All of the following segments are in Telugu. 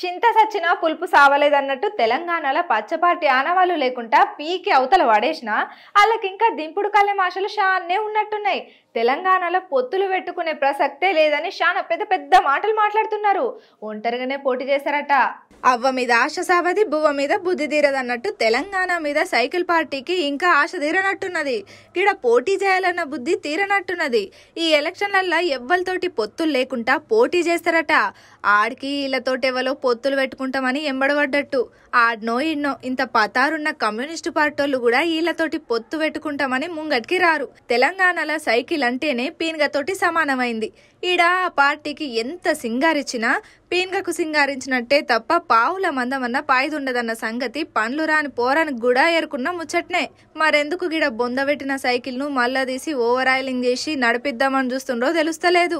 చింత సచ్చినా పులుపు సావలేదన్నట్టు తెలంగాణలో పచ్చపాటి ఆనవాళ్ళు లేకుండా పీకి అవతల పడేసినా వాళ్ళకి ఇంకా దింపుడు కళ్ళెం ఆశలు షాన్నే ఉన్నట్టున్నాయి తెలంగాణలో పొత్తులు పెట్టుకునే ప్రసక్తే లేదని షాన పెద్ద పెద్ద మాటలు మాట్లాడుతున్నారు ఒంటరిగానే పోటీ చేశారట అవ్వ మీద ఆశ సావది బువ్వ మీద బుద్ధి తీరదన్నట్టు తెలంగాణ మీద సైకిల్ పార్టీకి ఇంకా ఆశ తీరనట్టున్నది ఇక్కడ పోటీ చేయాలన్న బుద్ధి తీరనట్టున్నది ఈ ఎలక్షన్లల్లో ఎవ్వరితోటి పొత్తులు లేకుండా పోటీ చేస్తారట ఆడికి వీళ్ళతోటి ఎవరో పొత్తులు పెట్టుకుంటామని ఎంబడబడ్డట్టు ఆడ్నో ఇన్నో ఇంత పతారున్న కమ్యూనిస్టు పార్టీ కూడా వీళ్ళతోటి పొత్తు పెట్టుకుంటామని ముంగటికి రారు తెలంగాణలో సైకిల్ అంటేనే పీనుగతోటి సమానమైంది ఈడ ఆ పార్టీకి ఎంత సింగారిచ్చినా పీన్గకు సింగారించినట్టే తప్ప పావుల మందమన్న పాయిదుండదన్న సంగతి పండ్లు రాని పోరానికి గుడా ఏరుకున్న ముచ్చట్నే మరెందుకు గిడ బొందబెట్టిన సైకిల్ను మళ్ళా తీసి ఓవర్ ఆయిలింగ్ చేసి నడిపిద్దామని చూస్తుండో తెలుస్తలేదు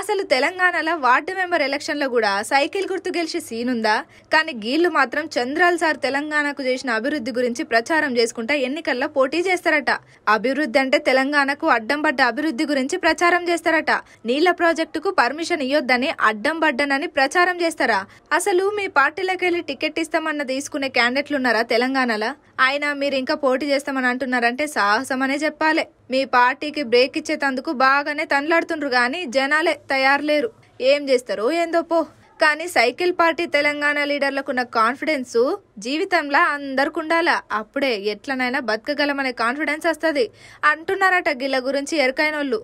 అసలు తెలంగాణలో వార్డు మెంబర్ ఎలక్షన్లో కూడా సైకిల్ గుర్తు గెలిచి సీన్ ఉందా కానీ గీళ్లు మాత్రం చంద్రాల్ సార్ తెలంగాణకు చేసిన అభివృద్ధి గురించి ప్రచారం చేసుకుంటా ఎన్నికల్లో పోటీ చేస్తారట అభివృద్ధి అంటే తెలంగాణకు అడ్డం పడ్డ అభివృద్ధి గురించి ప్రచారం చేస్తారట నీళ్ల ప్రాజెక్టుకు పర్మిషన్ ఇవ్వొద్దని అడ్డం పడ్డనని ప్రచారం చేస్తారా అసలు మీ పార్టీలకు వెళ్ళి టికెట్ ఇస్తామన్న తీసుకునే క్యాండిడేట్లు ఉన్నారా తెలంగాణలో ఆయన మీరు ఇంకా పోటీ చేస్తామని అంటున్నారంటే సాహసం అనే చెప్పాలి మీ పార్టీకి బ్రేక్ ఇచ్చేటందుకు బాగానే తన్లాడుతుండ్రు కానీ జనాలే తయారులేరు ఏం చేస్తారో ఏందో పో కానీ సైకిల్ పార్టీ తెలంగాణ లీడర్లకున్న కాన్ఫిడెన్స్ జీవితంలో అందరికి ఉండాలా అప్పుడే ఎట్లనైనా బతకగలమనే కాన్ఫిడెన్స్ వస్తుంది అంటున్నారట గిళ్ళ గురించి ఎరకైనోళ్ళు